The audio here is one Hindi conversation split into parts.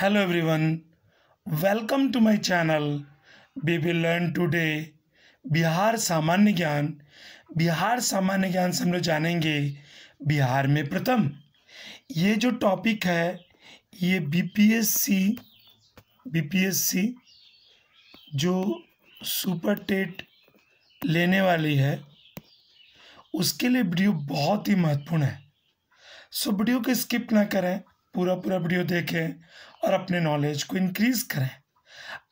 Hello everyone, welcome to my channel. We will learn today Bihar सामान्य ज्ञान बिहार सामान्य ज्ञान से हम लोग जानेंगे बिहार में प्रथम ये जो टॉपिक है ये बीपीएससी बीपीएससी जो सुपर टेट लेने वाली है उसके लिए वीडियो बहुत ही महत्वपूर्ण है सो वीडियो को स्किप ना करें पूरा पूरा वीडियो देखें और अपने नॉलेज को इनक्रीज़ करें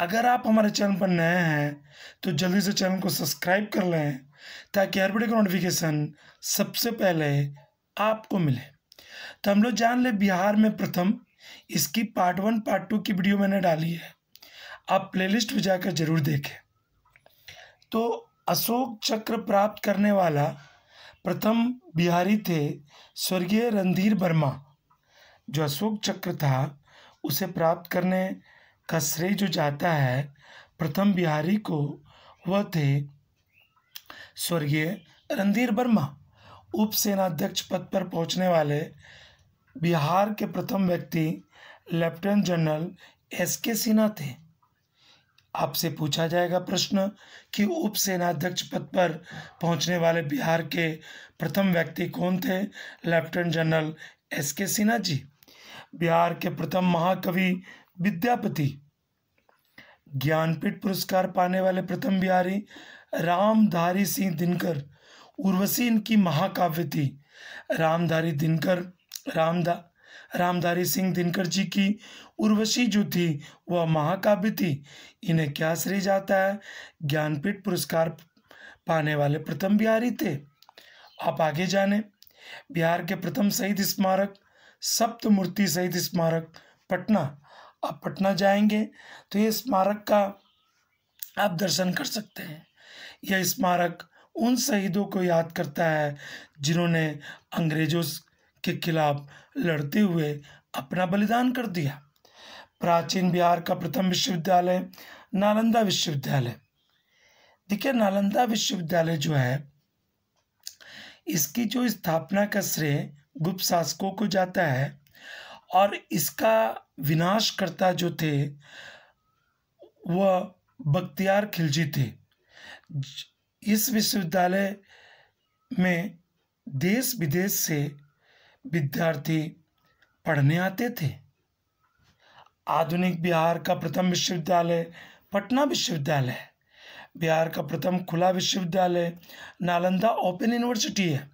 अगर आप हमारे चैनल पर नए हैं तो जल्दी से चैनल को सब्सक्राइब कर लें ताकि हर बड़े का नोटिफिकेशन सबसे पहले आपको मिले तो हम लोग जान ले बिहार में प्रथम इसकी पार्ट वन पार्ट टू की वीडियो मैंने डाली है आप प्लेलिस्ट पर जाकर जरूर देखें तो अशोक चक्र प्राप्त करने वाला प्रथम बिहारी थे स्वर्गीय रणधीर वर्मा जो अशोक चक्र था उसे प्राप्त करने का श्रेय जो जाता है प्रथम बिहारी को वह थे स्वर्गीय रणधीर वर्मा उप सेनाध्यक्ष पद पर पहुंचने वाले बिहार के प्रथम व्यक्ति लेफ्टिनेंट जनरल एस के सिन्हा थे आपसे पूछा जाएगा प्रश्न कि उप सेनाध्यक्ष पद पर पहुंचने वाले बिहार के प्रथम व्यक्ति कौन थे लेफ्टिनेंट जनरल एस के सिन्हा जी बिहार के प्रथम महाकवि विद्यापति ज्ञानपीठ पुरस्कार पाने वाले प्रथम बिहारी रामधारी सिंह दिनकर उर्वशी इनकी महाकाव्य थी रामधारी दिनकर रामदा रामधारी सिंह दिनकर जी की उर्वशी जो थी वह महाकाव्य थी इन्हें क्या श्रेय जाता है ज्ञानपीठ पुरस्कार पाने वाले प्रथम बिहारी थे आप आगे जाने बिहार के प्रथम शहीद स्मारक सप्तमूर्ति शहीद स्मारक पटना आप पटना जाएंगे तो ये स्मारक का आप दर्शन कर सकते हैं यह स्मारक उन शहीदों को याद करता है जिन्होंने अंग्रेजों के खिलाफ लड़ते हुए अपना बलिदान कर दिया प्राचीन बिहार का प्रथम विश्वविद्यालय नालंदा विश्वविद्यालय देखिए नालंदा विश्वविद्यालय जो है इसकी जो स्थापना का श्रेय गुप्त शासकों को जाता है और इसका विनाश करता जो थे वह बख्तियार खिलजी थे इस विश्वविद्यालय में देश विदेश से विद्यार्थी पढ़ने आते थे आधुनिक बिहार का प्रथम विश्वविद्यालय पटना विश्वविद्यालय बिहार का प्रथम खुला विश्वविद्यालय नालंदा ओपन यूनिवर्सिटी है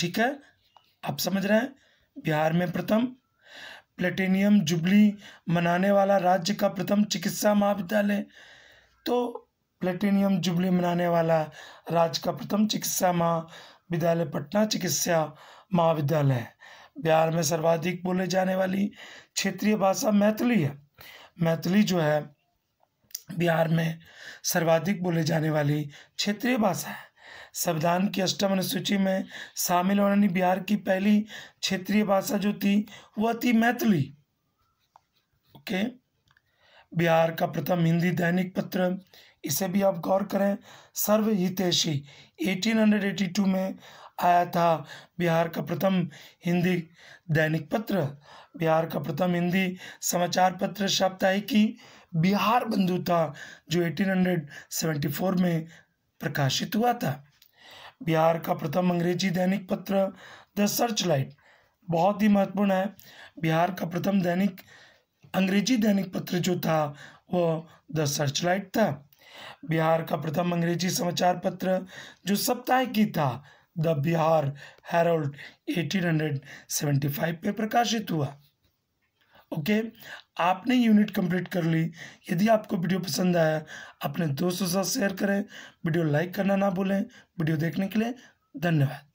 ठीक है आप समझ रहे हैं बिहार में प्रथम प्लेटिनियम जुबली मनाने वाला राज्य का प्रथम चिकित्सा महाविद्यालय तो प्लेटिनियम जुबली मनाने वाला राज्य का प्रथम चिकित्सा महाविद्यालय पटना चिकित्सा महाविद्यालय है बिहार में सर्वाधिक बोले जाने वाली क्षेत्रीय भाषा मैथिली है मैथिली जो है बिहार में सर्वाधिक बोले जाने वाली क्षेत्रीय भाषा है संविधान की अष्टम अनुसूची में शामिल होने बिहार की पहली क्षेत्रीय भाषा जो थी वह थी मैथिली ओके बिहार का प्रथम हिंदी दैनिक पत्र इसे भी आप गौर करें सर्व हितेशी 1882 में आया था बिहार का प्रथम हिंदी दैनिक पत्र बिहार का प्रथम हिंदी समाचार पत्र साप्ताहिकी बिहार बंधु था जो 1874 में प्रकाशित हुआ था बिहार का प्रथम अंग्रेजी दैनिक पत्र द सर्च लाइट बहुत ही महत्वपूर्ण है बिहार का प्रथम दैनिक अंग्रेजी दैनिक पत्र जो था वह द सर्च लाइट था बिहार का प्रथम अंग्रेजी समाचार पत्र जो की था द बिहार हेरोल्ड 1875 पे प्रकाशित हुआ ओके आपने यूनिट कंप्लीट कर ली यदि आपको वीडियो पसंद आया अपने दोस्तों साथ शेयर करें वीडियो लाइक करना ना भूलें वीडियो देखने के लिए धन्यवाद